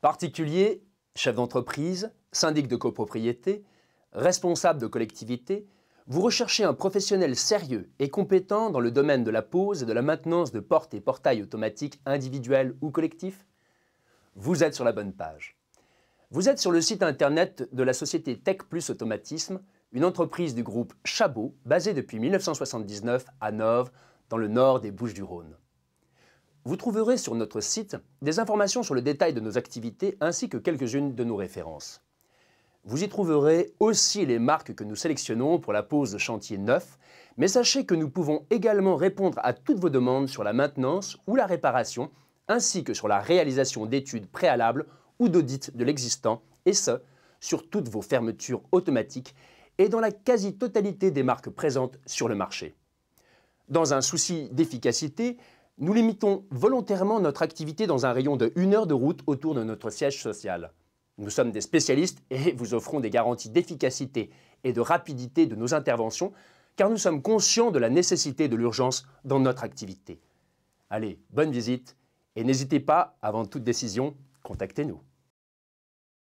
Particulier, chef d'entreprise, syndic de copropriété, responsable de collectivité, vous recherchez un professionnel sérieux et compétent dans le domaine de la pose et de la maintenance de portes et portails automatiques individuels ou collectifs Vous êtes sur la bonne page. Vous êtes sur le site internet de la société Tech Plus Automatisme, une entreprise du groupe Chabot basée depuis 1979 à Nove, dans le nord des Bouches-du-Rhône. Vous trouverez sur notre site des informations sur le détail de nos activités ainsi que quelques-unes de nos références. Vous y trouverez aussi les marques que nous sélectionnons pour la pose de chantier neuf, mais sachez que nous pouvons également répondre à toutes vos demandes sur la maintenance ou la réparation, ainsi que sur la réalisation d'études préalables ou d'audits de l'existant, et ce, sur toutes vos fermetures automatiques et dans la quasi-totalité des marques présentes sur le marché. Dans un souci d'efficacité, nous limitons volontairement notre activité dans un rayon de une heure de route autour de notre siège social. Nous sommes des spécialistes et vous offrons des garanties d'efficacité et de rapidité de nos interventions car nous sommes conscients de la nécessité de l'urgence dans notre activité. Allez, bonne visite et n'hésitez pas, avant toute décision, contactez-nous.